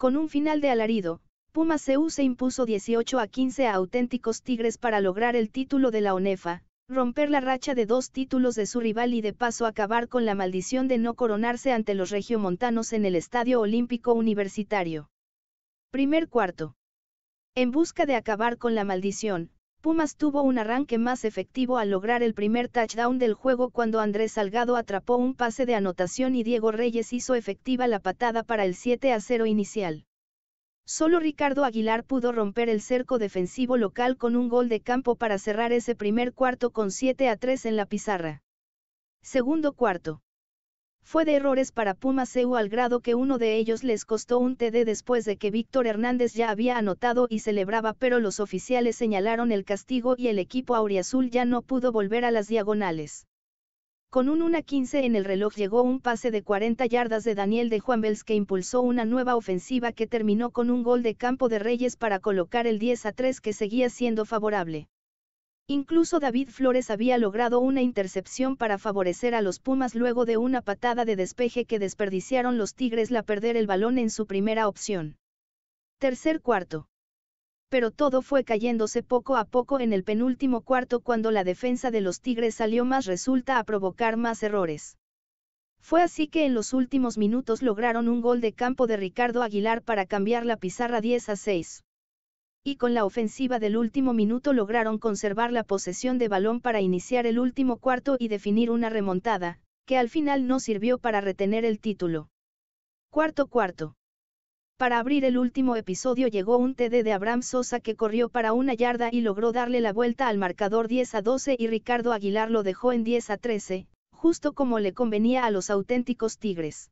Con un final de alarido, Puma CU se impuso 18 a 15 a auténticos Tigres para lograr el título de la ONEFA, romper la racha de dos títulos de su rival y de paso acabar con la maldición de no coronarse ante los regiomontanos en el Estadio Olímpico Universitario. Primer cuarto. En busca de acabar con la maldición, Pumas tuvo un arranque más efectivo al lograr el primer touchdown del juego cuando Andrés Salgado atrapó un pase de anotación y Diego Reyes hizo efectiva la patada para el 7 a 0 inicial. Solo Ricardo Aguilar pudo romper el cerco defensivo local con un gol de campo para cerrar ese primer cuarto con 7 a 3 en la pizarra. Segundo cuarto fue de errores para Pumas al grado que uno de ellos les costó un TD después de que Víctor Hernández ya había anotado y celebraba pero los oficiales señalaron el castigo y el equipo auriazul ya no pudo volver a las diagonales. Con un 1-15 en el reloj llegó un pase de 40 yardas de Daniel de Juan que impulsó una nueva ofensiva que terminó con un gol de campo de Reyes para colocar el 10 a 3 que seguía siendo favorable. Incluso David Flores había logrado una intercepción para favorecer a los Pumas luego de una patada de despeje que desperdiciaron los Tigres la perder el balón en su primera opción. Tercer cuarto. Pero todo fue cayéndose poco a poco en el penúltimo cuarto cuando la defensa de los Tigres salió más resulta a provocar más errores. Fue así que en los últimos minutos lograron un gol de campo de Ricardo Aguilar para cambiar la pizarra 10 a 6 y con la ofensiva del último minuto lograron conservar la posesión de balón para iniciar el último cuarto y definir una remontada, que al final no sirvió para retener el título. Cuarto cuarto. Para abrir el último episodio llegó un TD de Abraham Sosa que corrió para una yarda y logró darle la vuelta al marcador 10 a 12 y Ricardo Aguilar lo dejó en 10 a 13, justo como le convenía a los auténticos Tigres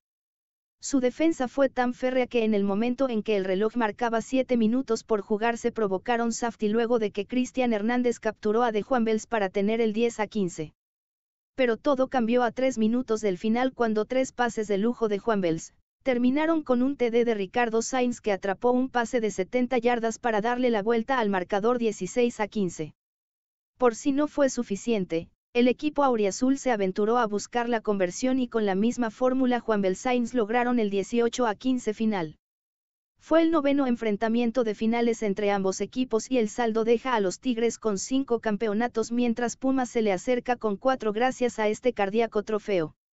su defensa fue tan férrea que en el momento en que el reloj marcaba 7 minutos por jugarse provocaron safety luego de que Cristian Hernández capturó a De Juan para tener el 10 a 15. Pero todo cambió a 3 minutos del final cuando tres pases de lujo de Juan Bels, terminaron con un TD de Ricardo Sainz que atrapó un pase de 70 yardas para darle la vuelta al marcador 16 a 15. Por si no fue suficiente, el equipo auriazul se aventuró a buscar la conversión y con la misma fórmula Juan Belsainz lograron el 18 a 15 final. Fue el noveno enfrentamiento de finales entre ambos equipos y el saldo deja a los Tigres con cinco campeonatos mientras Pumas se le acerca con cuatro gracias a este cardíaco trofeo.